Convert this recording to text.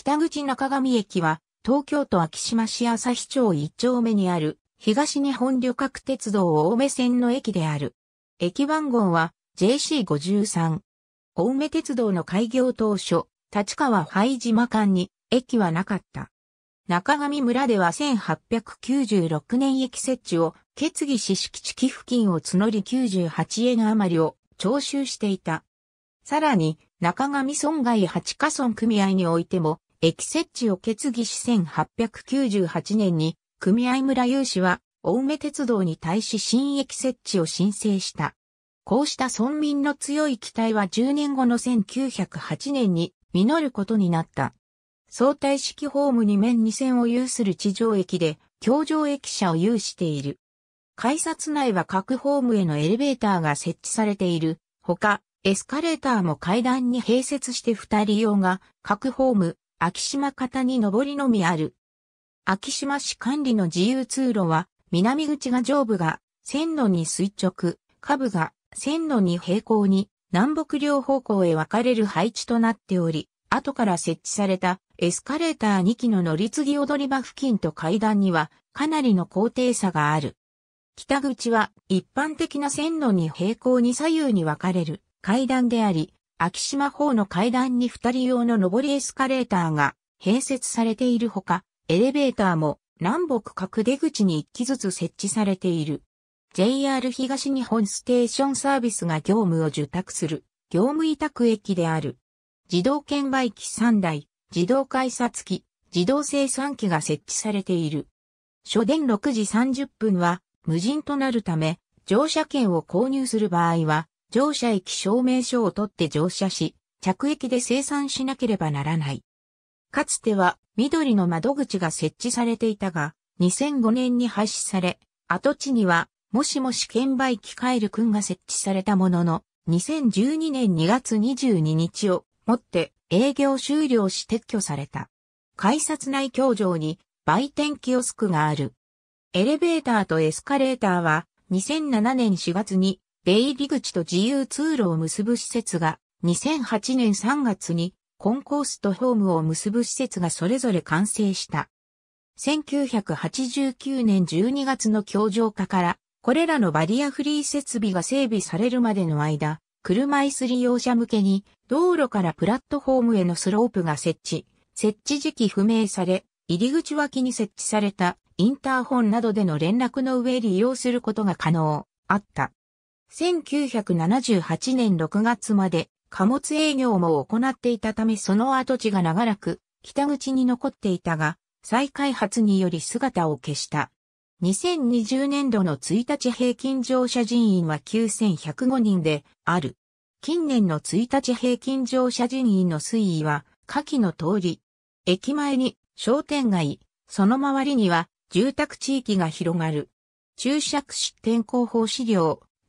北口中上駅は、東京都秋島市朝日町一丁目にある、東日本旅客鉄道青梅線の駅である。駅番号は JC53。青梅鉄道の開業当初、立川灰島間に駅はなかった。中上村では1896年駅設置を決議し敷地寄付金を募り98円余りを徴収していた。さらに、中上村外八カ村組合においても、駅設置を決議し1898年に、組合村有志は、青梅鉄道に対し新駅設置を申請した。こうした村民の強い期待は10年後の1908年に実ることになった。相対式ホーム2面2線を有する地上駅で、橋上駅舎を有している。改札内は各ホームへのエレベーターが設置されている。ほか、エスカレーターも階段に併設して2人用が、各ホーム、秋島方に上りのみある。秋島市管理の自由通路は、南口が上部が線路に垂直、下部が線路に平行に南北両方向へ分かれる配置となっており、後から設置されたエスカレーター2機の乗り継ぎ踊り場付近と階段にはかなりの高低差がある。北口は一般的な線路に平行に左右に分かれる階段であり、秋島方の階段に二人用の上りエスカレーターが併設されているほか、エレベーターも南北各出口に一機ずつ設置されている。JR 東日本ステーションサービスが業務を受託する業務委託駅である。自動券売機3台、自動改札機、自動生産機が設置されている。初電6時30分は無人となるため、乗車券を購入する場合は、乗車駅証明書を取って乗車し、着駅で生産しなければならない。かつては緑の窓口が設置されていたが、2005年に廃止され、跡地には、もしもし券売機カエル君が設置されたものの、2012年2月22日をもって営業終了し撤去された。改札内教場に売店キオスクがある。エレベーターとエスカレーターは2007年4月に出入り口と自由通路を結ぶ施設が、2008年3月にコンコースとホームを結ぶ施設がそれぞれ完成した。1989年12月の協場化から、これらのバリアフリー設備が整備されるまでの間、車椅子利用者向けに道路からプラットフォームへのスロープが設置、設置時期不明され、入り口脇に設置されたインターホンなどでの連絡の上利用することが可能、あった。1978年6月まで貨物営業も行っていたためその跡地が長らく北口に残っていたが、再開発により姿を消した。2020年度の1日平均乗車人員は9105人である。近年の1日平均乗車人員の推移は下記の通り。駅前に商店街、その周りには住宅地域が広がる。注釈し天候法資料。